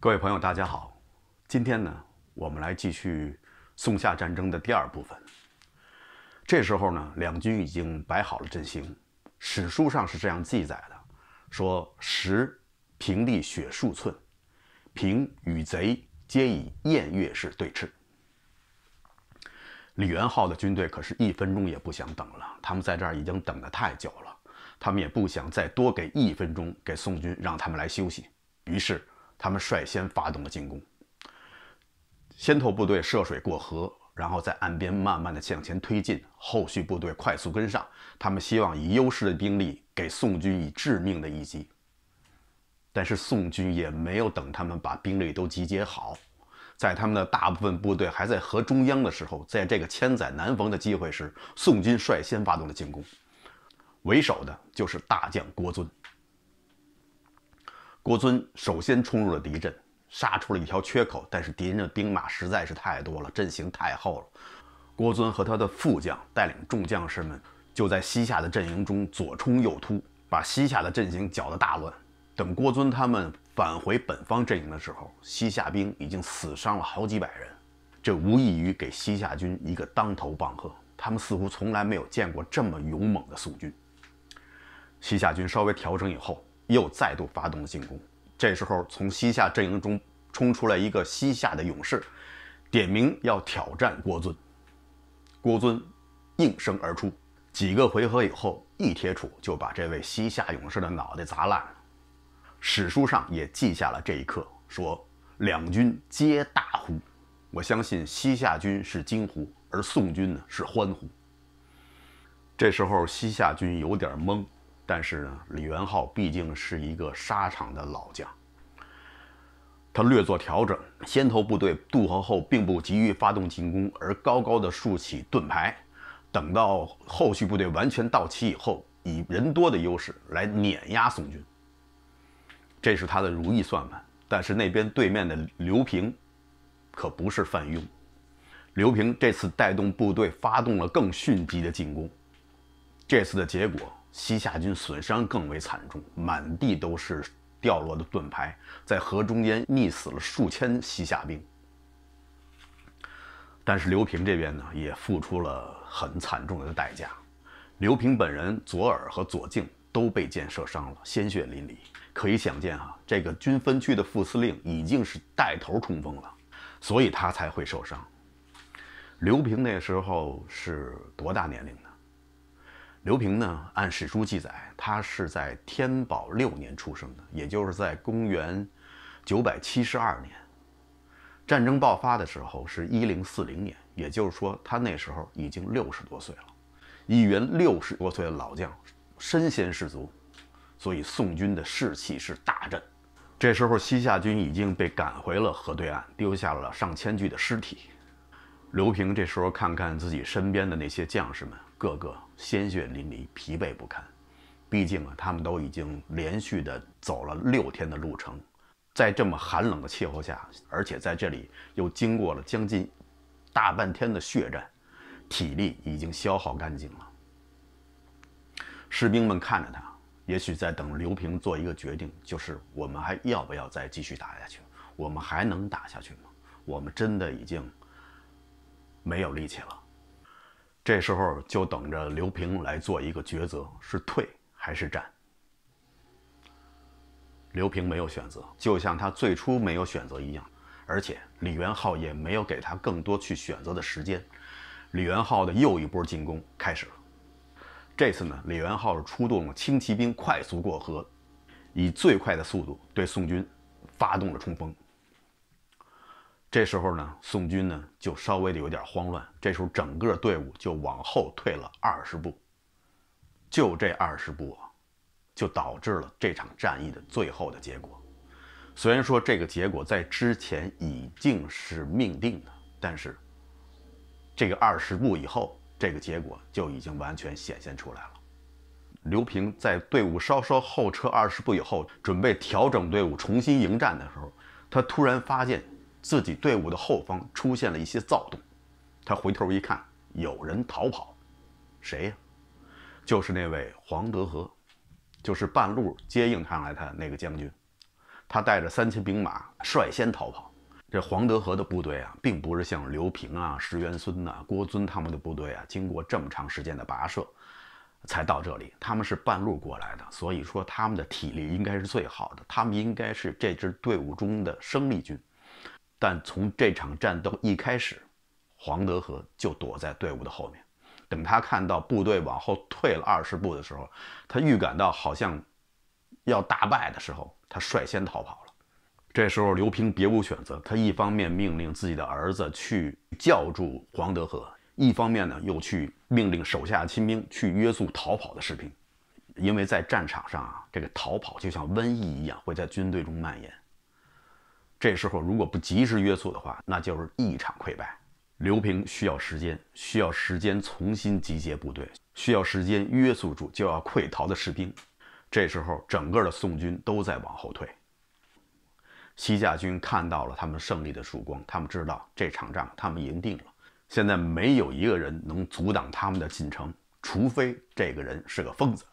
各位朋友，大家好。今天呢，我们来继续宋夏战争的第二部分。这时候呢，两军已经摆好了阵型。史书上是这样记载的：说石平地雪数寸，平与贼皆以雁月式对峙。李元昊的军队可是一分钟也不想等了，他们在这儿已经等得太久了，他们也不想再多给一分钟给宋军，让他们来休息。于是。他们率先发动了进攻，先头部队涉水过河，然后在岸边慢慢的向前推进，后续部队快速跟上。他们希望以优势的兵力给宋军以致命的一击。但是宋军也没有等他们把兵力都集结好，在他们的大部分部队还在河中央的时候，在这个千载难逢的机会时，宋军率先发动了进攻，为首的就是大将郭尊。郭尊首先冲入了敌阵，杀出了一条缺口，但是敌人的兵马实在是太多了，阵型太厚了。郭尊和他的副将带领众将士们就在西夏的阵营中左冲右突，把西夏的阵型搅得大乱。等郭尊他们返回本方阵营的时候，西夏兵已经死伤了好几百人，这无异于给西夏军一个当头棒喝。他们似乎从来没有见过这么勇猛的宋军。西夏军稍微调整以后。又再度发动了进攻。这时候，从西夏阵营中冲出来一个西夏的勇士，点名要挑战郭尊。郭尊应声而出，几个回合以后，一铁杵就把这位西夏勇士的脑袋砸烂了。史书上也记下了这一刻，说两军皆大呼。我相信西夏军是惊呼，而宋军呢是欢呼。这时候，西夏军有点懵。但是呢，李元昊毕竟是一个沙场的老将，他略作调整，先头部队渡河后并不急于发动进攻，而高高的竖起盾牌，等到后续部队完全到齐以后，以人多的优势来碾压宋军。这是他的如意算盘。但是那边对面的刘平，可不是范雍。刘平这次带动部队发动了更迅疾的进攻，这次的结果。西夏军损伤更为惨重，满地都是掉落的盾牌，在河中间溺死了数千西夏兵。但是刘平这边呢，也付出了很惨重的代价。刘平本人左耳和左颈都被箭射伤了，鲜血淋漓。可以想见啊，这个军分区的副司令已经是带头冲锋了，所以他才会受伤。刘平那时候是多大年龄的？刘平呢？按史书记载，他是在天宝六年出生的，也就是在公元972年。战争爆发的时候是一零四零年，也就是说，他那时候已经六十多岁了。一员六十多岁的老将身先士卒，所以宋军的士气是大振。这时候，西夏军已经被赶回了河对岸，丢下了上千具的尸体。刘平这时候看看自己身边的那些将士们，个个。鲜血淋漓，疲惫不堪。毕竟啊，他们都已经连续的走了六天的路程，在这么寒冷的气候下，而且在这里又经过了将近大半天的血战，体力已经消耗干净了。士兵们看着他，也许在等刘平做一个决定，就是我们还要不要再继续打下去？我们还能打下去吗？我们真的已经没有力气了。这时候就等着刘平来做一个抉择，是退还是战。刘平没有选择，就像他最初没有选择一样，而且李元昊也没有给他更多去选择的时间。李元昊的又一波进攻开始了，这次呢，李元昊是出动了轻骑兵，快速过河，以最快的速度对宋军发动了冲锋。这时候呢，宋军呢就稍微的有点慌乱，这时候整个队伍就往后退了二十步，就这二十步啊，就导致了这场战役的最后的结果。虽然说这个结果在之前已经是命定的，但是这个二十步以后，这个结果就已经完全显现出来了。刘平在队伍稍稍后撤二十步以后，准备调整队伍重新迎战的时候，他突然发现。自己队伍的后方出现了一些躁动，他回头一看，有人逃跑，谁呀？就是那位黄德和，就是半路接应上来他那个将军，他带着三千兵马率先逃跑。这黄德和的部队啊，并不是像刘平啊、石元孙呐、郭遵他们的部队啊，经过这么长时间的跋涉才到这里，他们是半路过来的，所以说他们的体力应该是最好的，他们应该是这支队伍中的生力军。但从这场战斗一开始，黄德和就躲在队伍的后面。等他看到部队往后退了二十步的时候，他预感到好像要大败的时候，他率先逃跑了。这时候，刘平别无选择，他一方面命令自己的儿子去叫住黄德和，一方面呢又去命令手下亲兵去约束逃跑的士兵，因为在战场上啊，这个逃跑就像瘟疫一样会在军队中蔓延。这时候如果不及时约束的话，那就是一场溃败。刘平需要时间，需要时间重新集结部队，需要时间约束住就要溃逃的士兵。这时候，整个的宋军都在往后退。西夏军看到了他们胜利的曙光，他们知道这场仗他们赢定了。现在没有一个人能阻挡他们的进程，除非这个人是个疯子。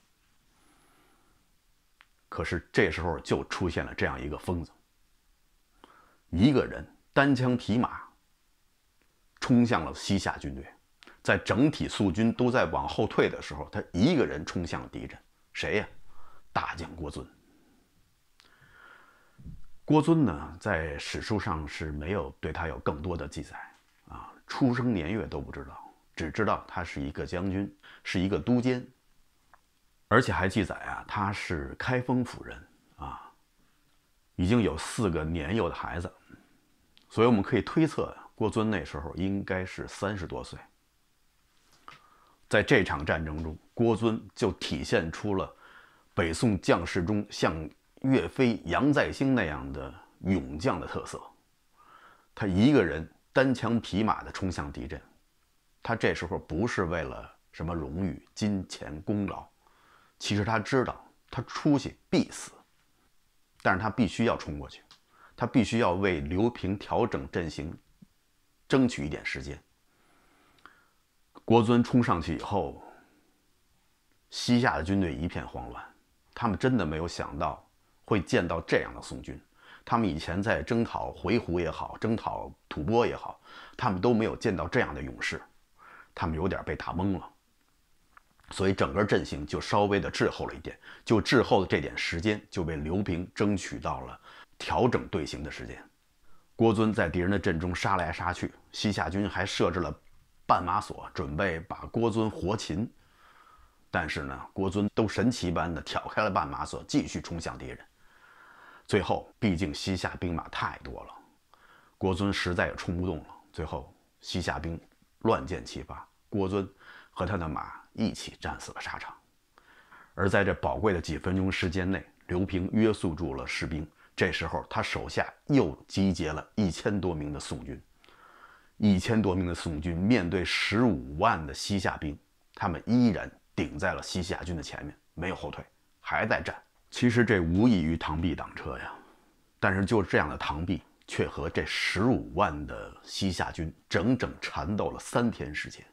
可是这时候就出现了这样一个疯子。一个人单枪匹马冲向了西夏军队，在整体宋军都在往后退的时候，他一个人冲向敌人。谁呀？大将郭尊。郭尊呢，在史书上是没有对他有更多的记载啊，出生年月都不知道，只知道他是一个将军，是一个都监，而且还记载啊，他是开封府人啊，已经有四个年幼的孩子。所以我们可以推测呀，郭尊那时候应该是三十多岁。在这场战争中，郭尊就体现出了北宋将士中像岳飞、杨再兴那样的勇将的特色。他一个人单枪匹马的冲向敌阵，他这时候不是为了什么荣誉、金钱、功劳，其实他知道他出去必死，但是他必须要冲过去。他必须要为刘平调整阵型争取一点时间。国尊冲上去以后，西夏的军队一片慌乱，他们真的没有想到会见到这样的宋军，他们以前在征讨回鹘也好，征讨吐蕃也好，他们都没有见到这样的勇士，他们有点被打懵了，所以整个阵型就稍微的滞后了一点，就滞后的这点时间，就被刘平争取到了。调整队形的时间，郭尊在敌人的阵中杀来杀去，西夏军还设置了绊马索，准备把郭尊活擒。但是呢，郭尊都神奇般的挑开了绊马索，继续冲向敌人。最后，毕竟西夏兵马太多了，郭尊实在也冲不动了。最后，西夏兵乱箭齐发，郭尊和他的马一起战死了沙场。而在这宝贵的几分钟时间内，刘平约束住了士兵。这时候，他手下又集结了一千多名的宋军，一千多名的宋军面对十五万的西夏兵，他们依然顶在了西夏军的前面，没有后退，还在战。其实这无异于螳臂挡车呀，但是就这样的螳臂，却和这十五万的西夏军整整缠斗了三天时间。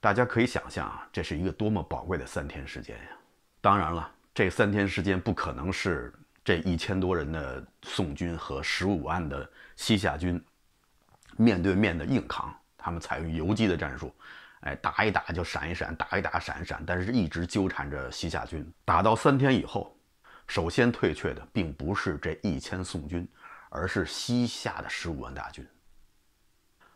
大家可以想象啊，这是一个多么宝贵的三天时间呀！当然了，这三天时间不可能是。这一千多人的宋军和十五万的西夏军面对面的硬扛，他们采用游击的战术，哎，打一打就闪一闪，打一打闪闪，但是一直纠缠着西夏军。打到三天以后，首先退却的并不是这一千宋军，而是西夏的十五万大军。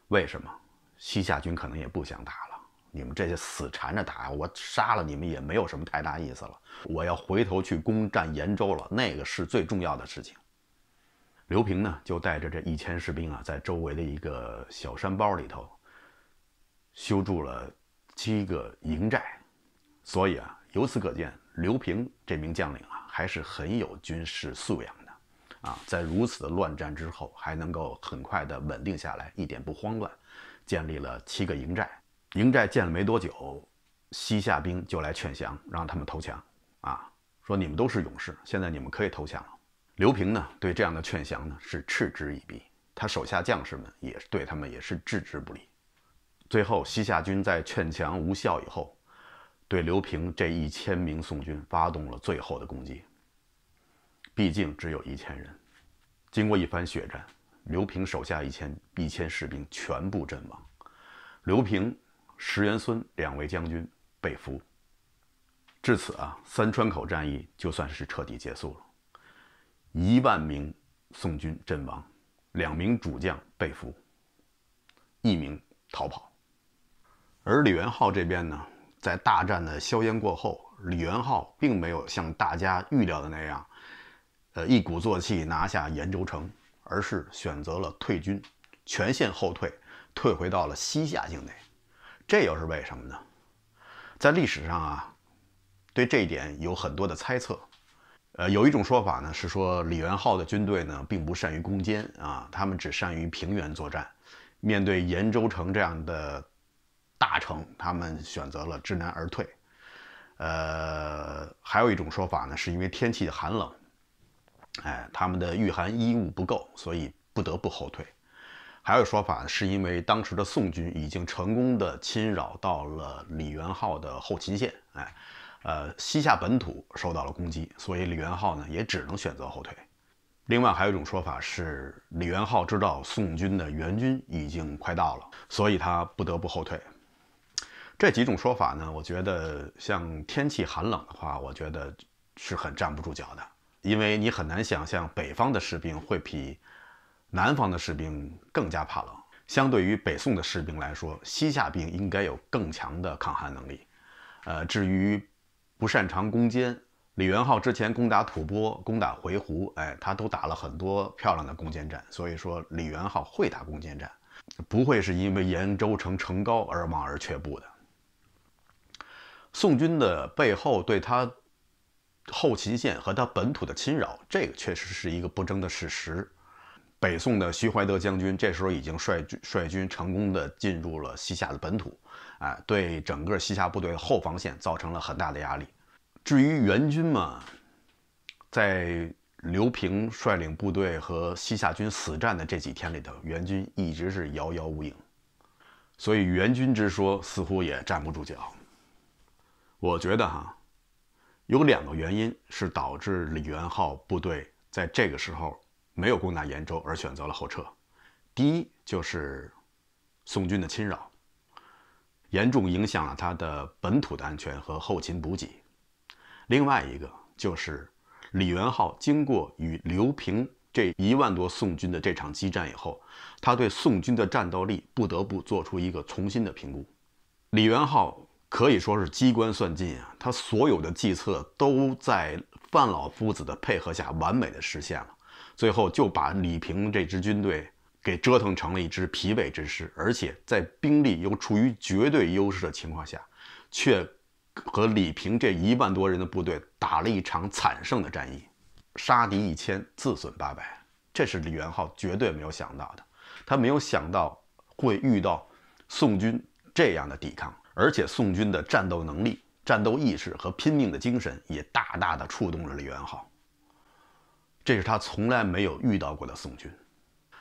为什么？西夏军可能也不想打了。你们这些死缠着打，我杀了你们也没有什么太大意思了。我要回头去攻占延州了，那个是最重要的事情。刘平呢，就带着这一千士兵啊，在周围的一个小山包里头修筑了七个营寨。所以啊，由此可见，刘平这名将领啊，还是很有军事素养的啊。在如此的乱战之后，还能够很快的稳定下来，一点不慌乱，建立了七个营寨。营寨建了没多久，西夏兵就来劝降，让他们投降。啊，说你们都是勇士，现在你们可以投降了。刘平呢，对这样的劝降呢是嗤之以鼻，他手下将士们也是对他们也是置之不理。最后，西夏军在劝降无效以后，对刘平这一千名宋军发动了最后的攻击。毕竟只有一千人，经过一番血战，刘平手下一千一千士兵全部阵亡，刘平。石元孙两位将军被俘，至此啊，三川口战役就算是彻底结束了。一万名宋军阵亡，两名主将被俘，一名逃跑。而李元昊这边呢，在大战的硝烟过后，李元昊并没有像大家预料的那样，呃，一鼓作气拿下延州城，而是选择了退军，全线后退，退回到了西夏境内。这又是为什么呢？在历史上啊，对这一点有很多的猜测。呃，有一种说法呢，是说李元昊的军队呢并不善于攻坚啊，他们只善于平原作战。面对延州城这样的大城，他们选择了知难而退。呃，还有一种说法呢，是因为天气寒冷，哎，他们的御寒衣物不够，所以不得不后退。还有说法是因为当时的宋军已经成功的侵扰到了李元昊的后勤线，哎，呃，西夏本土受到了攻击，所以李元昊呢也只能选择后退。另外还有一种说法是李元昊知道宋军的援军已经快到了，所以他不得不后退。这几种说法呢，我觉得像天气寒冷的话，我觉得是很站不住脚的，因为你很难想象北方的士兵会比。南方的士兵更加怕冷，相对于北宋的士兵来说，西夏兵应该有更强的抗寒能力。呃，至于不擅长攻坚，李元昊之前攻打吐蕃、攻打回鹘，哎，他都打了很多漂亮的攻坚战。所以说，李元昊会打攻坚战，不会是因为延州城城高而望而却步的。宋军的背后对他后勤线和他本土的侵扰，这个确实是一个不争的事实。北宋的徐怀德将军这时候已经率军率军成功的进入了西夏的本土，哎，对整个西夏部队的后防线造成了很大的压力。至于援军嘛，在刘平率领部队和西夏军死战的这几天里头，援军一直是遥遥无影，所以援军之说似乎也站不住脚。我觉得哈，有两个原因是导致李元昊部队在这个时候。没有攻打延州，而选择了后撤。第一就是宋军的侵扰，严重影响了他的本土的安全和后勤补给。另外一个就是李元昊经过与刘平这一万多宋军的这场激战以后，他对宋军的战斗力不得不做出一个重新的评估。李元昊可以说是机关算尽啊，他所有的计策都在范老夫子的配合下完美的实现了。最后就把李平这支军队给折腾成了一支疲惫之师，而且在兵力又处于绝对优势的情况下，却和李平这一万多人的部队打了一场惨胜的战役，杀敌一千，自损八百。这是李元昊绝对没有想到的，他没有想到会遇到宋军这样的抵抗，而且宋军的战斗能力、战斗意识和拼命的精神也大大的触动了李元昊。这是他从来没有遇到过的宋军，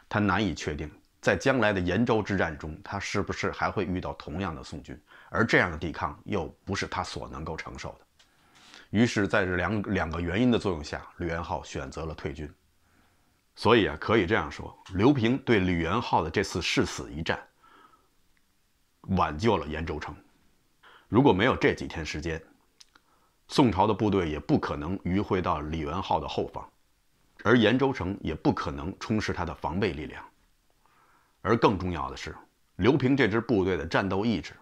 他难以确定在将来的延州之战中，他是不是还会遇到同样的宋军，而这样的抵抗又不是他所能够承受的。于是，在这两两个原因的作用下，吕元昊选择了退军。所以啊，可以这样说，刘平对吕元昊的这次誓死一战，挽救了延州城。如果没有这几天时间，宋朝的部队也不可能迂回到李元昊的后方。而延州城也不可能充实他的防备力量，而更重要的是，刘平这支部队的战斗意志，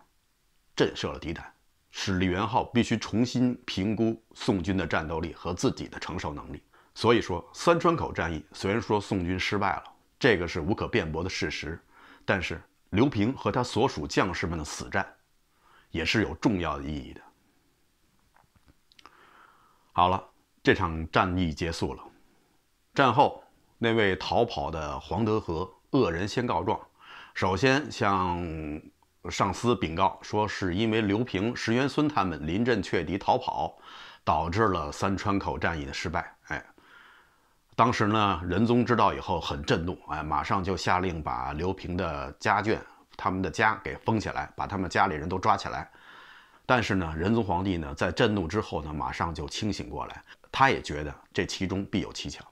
震慑了敌胆，使李元昊必须重新评估宋军的战斗力和自己的承受能力。所以说，三川口战役虽然说宋军失败了，这个是无可辩驳的事实，但是刘平和他所属将士们的死战，也是有重要的意义的。好了，这场战役结束了。战后，那位逃跑的黄德和恶人先告状，首先向上司禀告说，是因为刘平、石元孙他们临阵却敌逃跑，导致了三川口战役的失败。哎，当时呢，仁宗知道以后很震怒，哎，马上就下令把刘平的家眷、他们的家给封起来，把他们家里人都抓起来。但是呢，仁宗皇帝呢，在震怒之后呢，马上就清醒过来，他也觉得这其中必有蹊跷。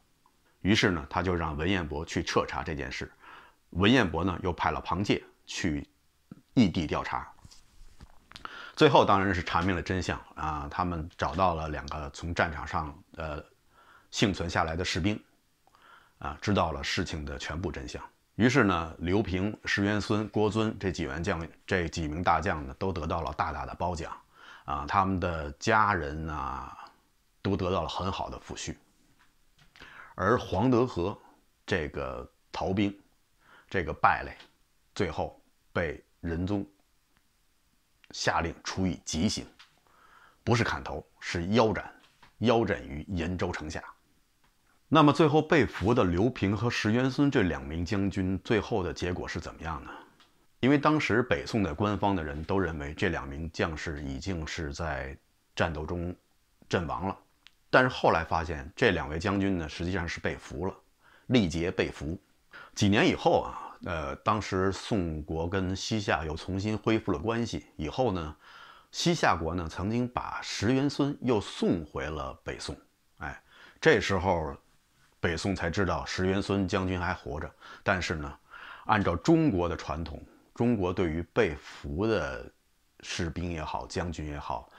于是呢，他就让文彦博去彻查这件事。文彦博呢，又派了庞介去异地调查。最后当然是查明了真相啊！他们找到了两个从战场上呃幸存下来的士兵，啊，知道了事情的全部真相。于是呢，刘平、石元孙、郭尊这几员将、这几名大将呢，都得到了大大的褒奖啊！他们的家人呢，都得到了很好的抚恤。而黄德和这个逃兵，这个败类，最后被仁宗下令处以极刑，不是砍头，是腰斩，腰斩于延州城下。那么最后被俘的刘平和石元孙这两名将军，最后的结果是怎么样呢？因为当时北宋的官方的人都认为这两名将士已经是在战斗中阵亡了。但是后来发现这两位将军呢，实际上是被俘了，力竭被俘。几年以后啊，呃，当时宋国跟西夏又重新恢复了关系。以后呢，西夏国呢曾经把石元孙又送回了北宋。哎，这时候北宋才知道石元孙将军还活着。但是呢，按照中国的传统，中国对于被俘的士兵也好，将军也好。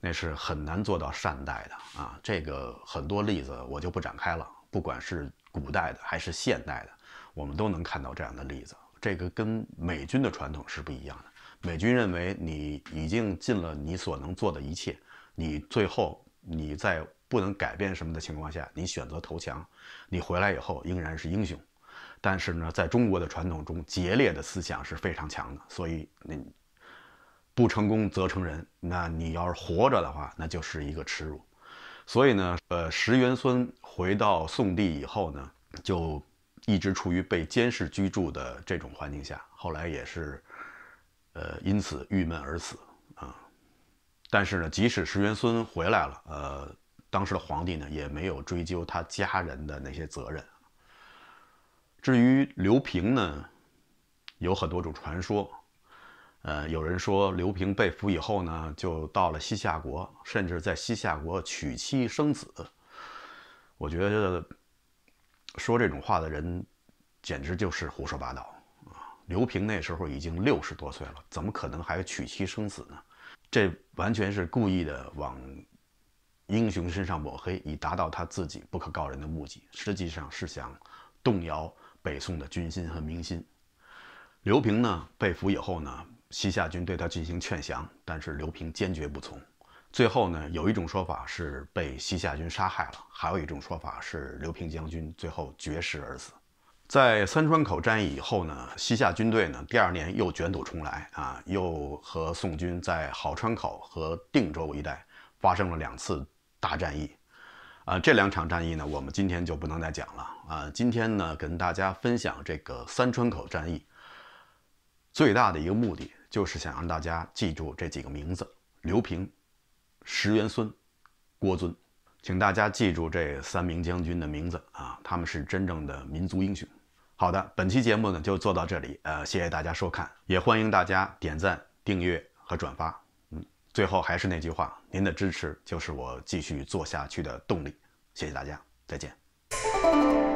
那是很难做到善待的啊！这个很多例子我就不展开了。不管是古代的还是现代的，我们都能看到这样的例子。这个跟美军的传统是不一样的。美军认为你已经尽了你所能做的一切，你最后你在不能改变什么的情况下，你选择投降，你回来以后仍然是英雄。但是呢，在中国的传统中，节烈的思想是非常强的，所以你。不成功则成仁，那你要是活着的话，那就是一个耻辱。所以呢，呃，石元孙回到宋地以后呢，就一直处于被监视居住的这种环境下，后来也是，呃，因此郁闷而死啊。但是呢，即使石元孙回来了，呃，当时的皇帝呢，也没有追究他家人的那些责任。至于刘平呢，有很多种传说。呃，有人说刘平被俘以后呢，就到了西夏国，甚至在西夏国娶妻生子。我觉得说这种话的人，简直就是胡说八道啊！刘平那时候已经六十多岁了，怎么可能还娶妻生子呢？这完全是故意的往英雄身上抹黑，以达到他自己不可告人的目的。实际上是想动摇北宋的军心和民心。刘平呢被俘以后呢？西夏军对他进行劝降，但是刘平坚决不从。最后呢，有一种说法是被西夏军杀害了，还有一种说法是刘平将军最后绝食而死。在三川口战役以后呢，西夏军队呢第二年又卷土重来啊，又和宋军在好川口和定州一带发生了两次大战役。啊，这两场战役呢，我们今天就不能再讲了啊。今天呢，跟大家分享这个三川口战役最大的一个目的。就是想让大家记住这几个名字：刘平、石元孙、郭尊。请大家记住这三名将军的名字啊，他们是真正的民族英雄。好的，本期节目呢就做到这里，呃，谢谢大家收看，也欢迎大家点赞、订阅和转发。嗯，最后还是那句话，您的支持就是我继续做下去的动力，谢谢大家，再见。